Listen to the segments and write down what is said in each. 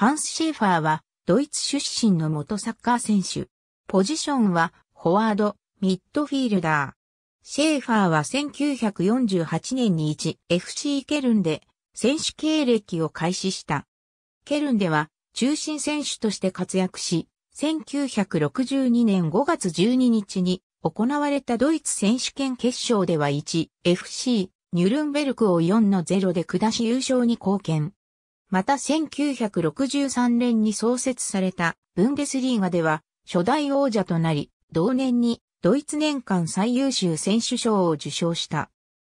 ハンス・シェーファーは、ドイツ出身の元サッカー選手。ポジションは、フォワード、ミッドフィールダー。シェーファーは1948年に 1FC ケルンで選手経歴を開始した。ケルンでは中心選手として活躍し、1962年5月12日に行われたドイツ選手権決勝では 1FC ニュルンベルクを4の0で下し優勝に貢献。また1963年に創設されたブンデスリーガでは初代王者となり、同年にドイツ年間最優秀選手賞を受賞した。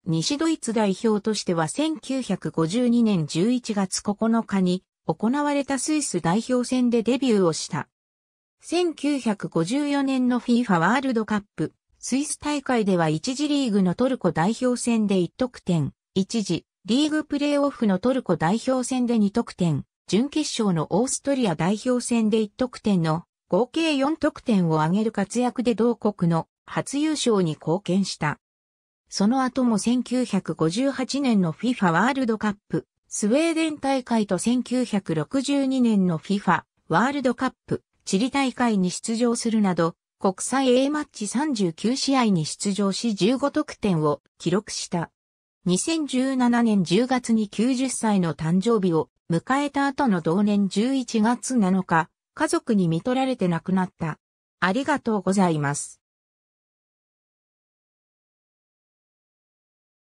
西ドイツ代表としては1952年11月9日に行われたスイス代表戦でデビューをした。1954年の FIFA ワールドカップスイス大会では1次リーグのトルコ代表戦で1得点、1次リーグプレーオフのトルコ代表戦で2得点、準決勝のオーストリア代表戦で1得点の合計4得点を挙げる活躍で同国の初優勝に貢献した。その後も1958年の FIFA ワールドカップ、スウェーデン大会と1962年の FIFA ワールドカップ、チリ大会に出場するなど、国際 A マッチ39試合に出場し15得点を記録した。2017年10月に90歳の誕生日を迎えた後の同年11月7日、家族に見取られて亡くなった。ありがとうございます。